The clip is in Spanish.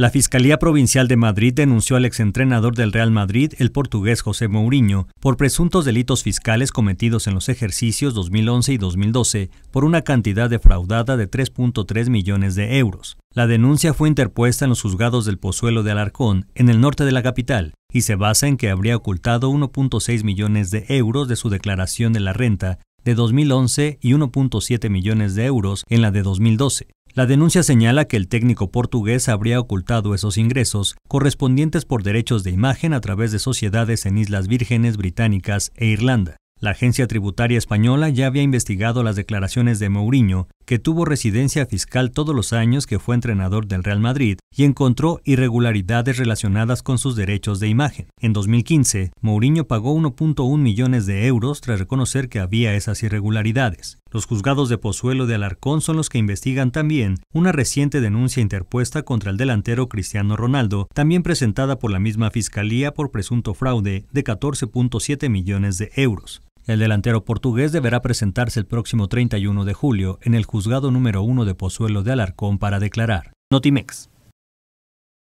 La Fiscalía Provincial de Madrid denunció al exentrenador del Real Madrid, el portugués José Mourinho, por presuntos delitos fiscales cometidos en los ejercicios 2011 y 2012 por una cantidad defraudada de 3.3 millones de euros. La denuncia fue interpuesta en los juzgados del Pozuelo de Alarcón, en el norte de la capital, y se basa en que habría ocultado 1.6 millones de euros de su declaración de la renta de 2011 y 1.7 millones de euros en la de 2012. La denuncia señala que el técnico portugués habría ocultado esos ingresos correspondientes por derechos de imagen a través de sociedades en Islas Vírgenes Británicas e Irlanda. La agencia tributaria española ya había investigado las declaraciones de Mourinho que tuvo residencia fiscal todos los años que fue entrenador del Real Madrid y encontró irregularidades relacionadas con sus derechos de imagen. En 2015, Mourinho pagó 1.1 millones de euros tras reconocer que había esas irregularidades. Los juzgados de Pozuelo de Alarcón son los que investigan también una reciente denuncia interpuesta contra el delantero Cristiano Ronaldo, también presentada por la misma fiscalía por presunto fraude de 14.7 millones de euros. El delantero portugués deberá presentarse el próximo 31 de julio en el juzgado número 1 de Pozuelo de Alarcón para declarar. Notimex.